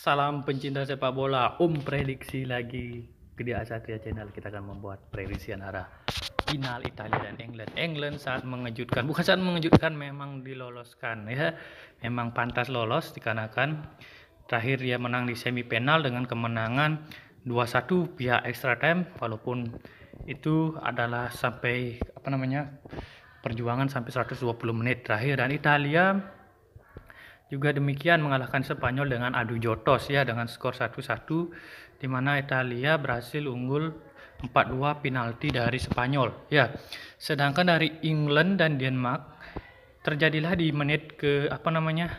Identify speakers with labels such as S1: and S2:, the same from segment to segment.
S1: Salam pencinta sepak bola, Om prediksi lagi. Gede Asatria Channel kita akan membuat prediksi arah final Italia dan England. England saat mengejutkan, bukan saat mengejutkan memang diloloskan ya. Memang pantas lolos dikarenakan terakhir dia menang di semi penal dengan kemenangan 2-1 pihak extra time walaupun itu adalah sampai apa namanya perjuangan sampai 120 menit terakhir dan Italia juga demikian mengalahkan Spanyol dengan adu jotos ya dengan skor 1-1 di mana Italia berhasil unggul 4-2 penalti dari Spanyol ya. Sedangkan dari England dan Denmark terjadilah di menit ke apa namanya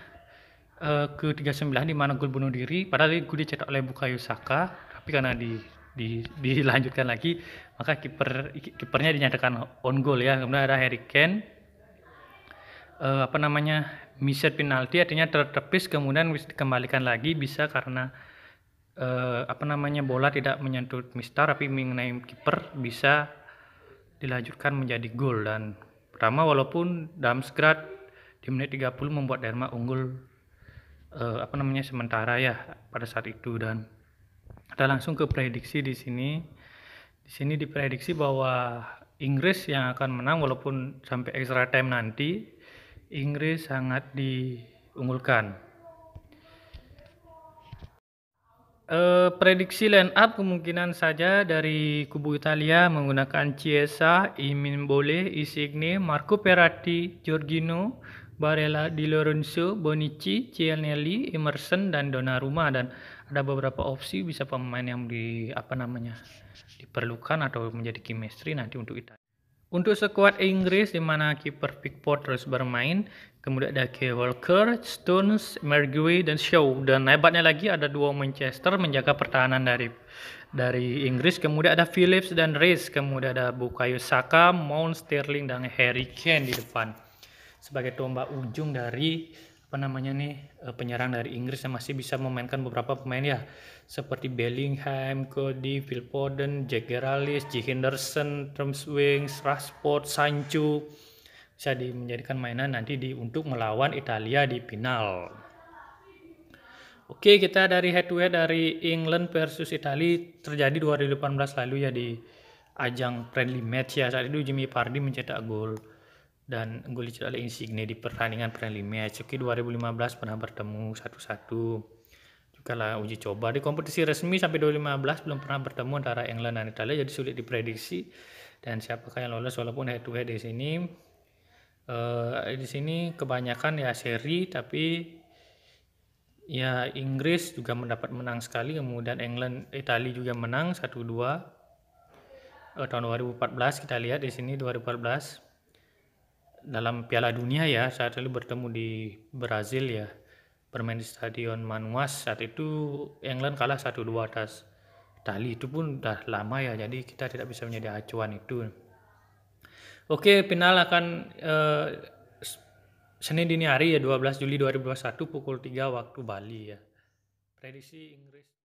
S1: eh, ke ke 39 di mana gol bunuh diri padahal gol dicetak oleh Bukayo Saka tapi karena di, di dilanjutkan lagi maka kiper kipernya dinyatakan on goal ya kemudian ada Harry Kane uh, apa namanya miset penalti artinya tertepis kemudian dikembalikan lagi bisa karena eh, apa namanya bola tidak menyentuh mistar tapi mengenai kiper bisa dilanjutkan menjadi gol dan pertama walaupun skrat di menit 30 membuat Derma unggul eh, apa namanya sementara ya pada saat itu dan kita langsung ke prediksi di sini di sini diprediksi bahwa Inggris yang akan menang walaupun sampai extra time nanti Inggris sangat diunggulkan. E, prediksi line up kemungkinan saja dari kubu Italia menggunakan Chiesa, Iminbole, Isigne, Marco Perati, Giorgino, Barella Di Lorenzo, Bonici, Cianelli, Emerson dan Donnarumma dan ada beberapa opsi bisa pemain yang di apa namanya diperlukan atau menjadi chemistry nanti untuk Italia. Untuk sekuat Inggris di mana kiper Pickford terus bermain, kemudian ada Kyle Walker, Stones, Mergui dan Shaw. Dan hebatnya lagi ada dua Manchester menjaga pertahanan dari dari Inggris, kemudian ada Phillips dan Rice, kemudian ada Bukayo Saka, Mount Sterling dan Harry Kane di depan sebagai tombak ujung dari apa namanya nih eh, penyerang dari Inggris yang masih bisa memainkan beberapa pemain ya seperti Bellingham, Cody, Phil Foden, Jack Geralis, J Henderson, Wings, Rashford, Sancho bisa dijadikan mainan nanti di untuk melawan Italia di final. Oke, kita dari head dari England versus Italia terjadi 2018 lalu ya di ajang friendly match ya saat itu Jimmy Pardi mencetak gol dan Gullit oleh Insigne di pertandingan Premier Oke, 2015 pernah bertemu satu-satu juga lah uji coba di kompetisi resmi sampai 2015 belum pernah bertemu antara England dan Italia jadi sulit diprediksi dan siapakah yang lolos walaupun head to head di sini uh, di sini kebanyakan ya seri tapi ya Inggris juga mendapat menang sekali kemudian England Italia juga menang 1-2 uh, eh, tahun 2014 kita lihat di sini 2014 dalam Piala Dunia ya saat itu bertemu di Brazil ya bermain di stadion Manuas saat itu England kalah 1-2 atas Tali itu pun udah lama ya jadi kita tidak bisa menjadi acuan itu oke final akan eh, Senin dini hari ya 12 Juli 2021 pukul 3 waktu Bali ya prediksi Inggris